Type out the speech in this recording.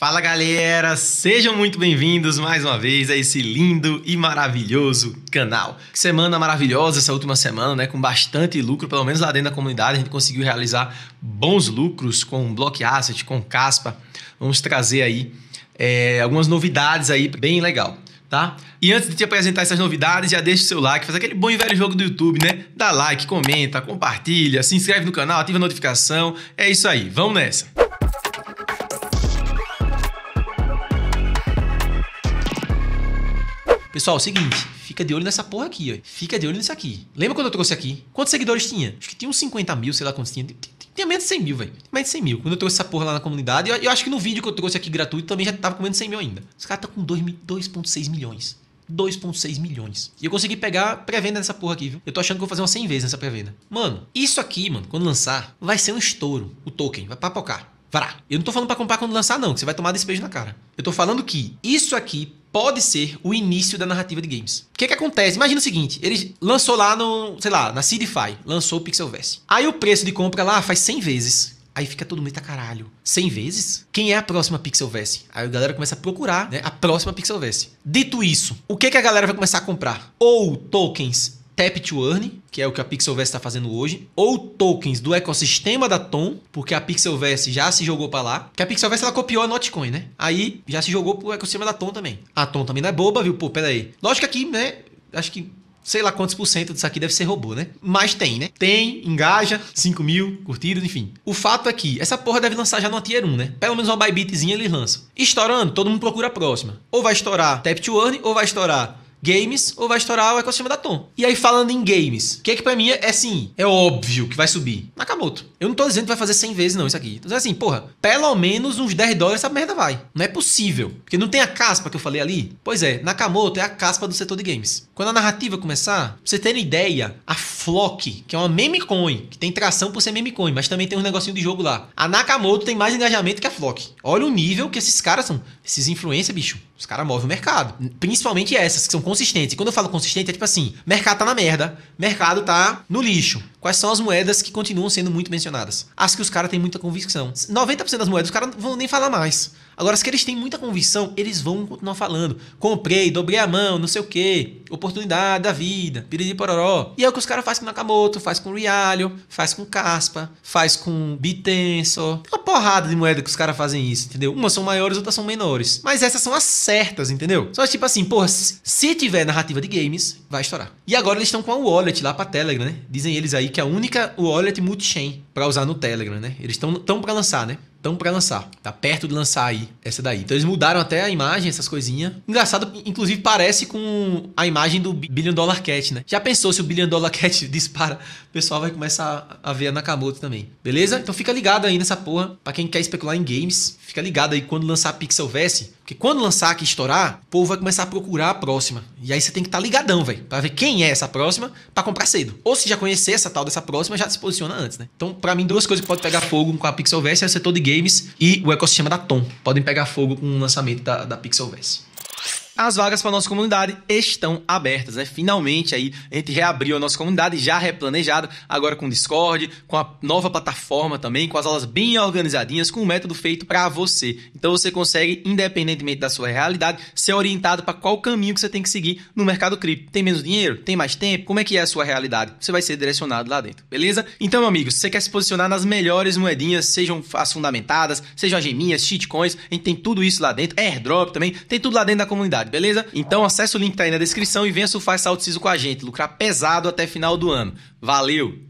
Fala galera, sejam muito bem-vindos mais uma vez a esse lindo e maravilhoso canal. Semana maravilhosa essa última semana, né? Com bastante lucro, pelo menos lá dentro da comunidade, a gente conseguiu realizar bons lucros com Block Asset, com Caspa. Vamos trazer aí é, algumas novidades aí, bem legal. Tá? E antes de te apresentar essas novidades, já deixa o seu like, faz aquele bom e velho jogo do YouTube, né? Dá like, comenta, compartilha, se inscreve no canal, ativa a notificação. É isso aí, vamos nessa! Pessoal, é o seguinte, fica de olho nessa porra aqui, ó. Fica de olho nisso aqui. Lembra quando eu trouxe aqui? Quantos seguidores tinha? Acho que tinha uns 50 mil, sei lá quantos tinha. Tinha menos de 100 mil, velho. Mais de 100 mil. Quando eu trouxe essa porra lá na comunidade, eu, eu, acho que no vídeo que eu trouxe aqui gratuito também já tava com menos de 100 mil ainda. Os caras estão tá com 2,6 milhões. 2,6 milhões. E eu consegui pegar pré-venda nessa porra aqui, viu? Eu tô achando que vou fazer umas 100 vezes nessa pré-venda. Mano, isso aqui, mano, quando lançar, vai ser um estouro. O token vai papocar. Vará. Eu não tô falando pra comprar quando lançar, não, que você vai tomar despejo na cara. Eu tô falando que isso aqui pode ser o início da narrativa de games. O que, é que acontece? Imagina o seguinte, ele lançou lá no, sei lá, na Cidify, lançou o Pixelverse. Aí o preço de compra lá faz 100 vezes. Aí fica todo mundo, tá caralho, 100 vezes? Quem é a próxima Pixelverse? Aí a galera começa a procurar, né, a próxima Pixelverse. Dito isso, o que, é que a galera vai começar a comprar? Ou tokens Tap to Earn, que é o que a Pixelverse está fazendo hoje, ou tokens do ecossistema da Tom, porque a Pixelverse já se jogou para lá. que a Pixelverse ela copiou a Notcoin, né? Aí já se jogou pro ecossistema da Tom também. A Tom também não é boba, viu? Pô, pera aí. Lógico que aqui, né? Acho que sei lá quantos por cento disso aqui deve ser robô, né? Mas tem, né? Tem, engaja, 5 mil curtidos enfim. O fato é que essa porra deve lançar já no Tier 1, né? Pelo menos uma Bybitzinha eles lançam. Estourando, todo mundo procura a próxima. Ou vai estourar Tap to Earn, ou vai estourar games ou vai estourar o ecossistema da Tom. E aí, falando em games, o que é que pra mim é assim, é óbvio que vai subir. Nakamoto. Eu não tô dizendo que vai fazer 100 vezes, não, isso aqui. Tô dizendo assim, porra, pelo menos uns 10 dólares essa merda vai. Não é possível. Porque não tem a caspa que eu falei ali? Pois é, Nakamoto é a caspa do setor de games. Quando a narrativa começar, pra você ter ideia, a Flock, que é uma meme coin, que tem tração por ser meme coin, mas também tem um negocinho de jogo lá. A Nakamoto tem mais engajamento que a Flock. Olha o nível que esses caras são, esses influencers, bicho. Os caras movem o mercado. Principalmente essas que são consistentes. E quando eu falo consistente, é tipo assim: mercado tá na merda, mercado tá no lixo. Quais são as moedas que continuam sendo muito mencionadas? As que os caras têm muita convicção. 90% das moedas os caras não vão nem falar mais. Agora, se eles têm muita convicção, eles vão continuar falando. Comprei, dobrei a mão, não sei o quê, oportunidade da vida, piriri pororó. E é o que os caras fazem com Nakamoto, faz com Rialho, faz com Caspa, faz com Bitensor. Tem uma porrada de moeda que os caras fazem isso, entendeu? Umas são maiores, outras são menores. Mas essas são as certas, entendeu? Só tipo assim, porra, se tiver narrativa de games, vai estourar. E agora eles estão com a wallet lá pra Telegram, né? Dizem eles aí que é a única wallet multi-chain pra usar no Telegram, né? Eles estão tão pra lançar, né? Estão para lançar. Tá perto de lançar aí essa daí. Então eles mudaram até a imagem, essas coisinhas. Engraçado, inclusive parece com a imagem do Billion Dollar Cat, né? Já pensou se o Billion Dollar Cat dispara? O pessoal vai começar a ver a Nakamoto também. Beleza? Então fica ligado aí nessa porra. Pra quem quer especular em games, fica ligado aí quando lançar a Pixelverse. Porque quando lançar aqui estourar, o povo vai começar a procurar a próxima. E aí você tem que estar tá ligadão, velho, pra ver quem é essa próxima para comprar cedo. Ou se já conhecer essa tal dessa próxima, já se posiciona antes, né? Então, para mim, duas coisas que podem pegar fogo com a Pixelverse é o setor de games e o ecossistema da Tom. Podem pegar fogo com o lançamento da, da Pixelverse as vagas para nossa comunidade estão abertas. né? finalmente aí a gente reabriu a nossa comunidade já replanejada, agora com Discord, com a nova plataforma também, com as aulas bem organizadinhas, com um método feito para você. Então você consegue, independentemente da sua realidade, ser orientado para qual caminho que você tem que seguir no mercado cripto. Tem menos dinheiro? Tem mais tempo? Como é que é a sua realidade? Você vai ser direcionado lá dentro, beleza? Então, amigos, se você quer se posicionar nas melhores moedinhas, sejam as fundamentadas, sejam as geminhas, shitcoins, a gente tem tudo isso lá dentro, airdrop também, tem tudo lá dentro da comunidade oportunidade, beleza? Então acessa o link que tá aí na descrição e venha surfar essa alto com a gente, lucrar pesado até final do ano. Valeu!